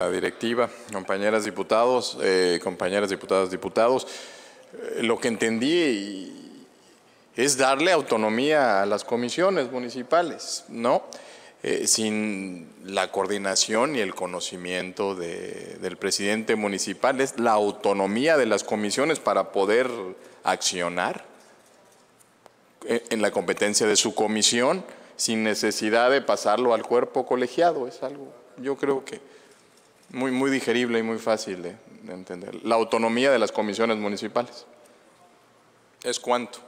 La directiva, compañeras diputados, eh, compañeras diputadas, diputados, eh, lo que entendí es darle autonomía a las comisiones municipales, ¿no? Eh, sin la coordinación y el conocimiento del presidente municipal, es la autonomía de las comisiones para poder accionar en la competencia de su comisión sin necesidad de pasarlo al cuerpo colegiado, es algo, yo creo que muy, muy digerible y muy fácil de, de entender. La autonomía de las comisiones municipales. ¿Es cuánto?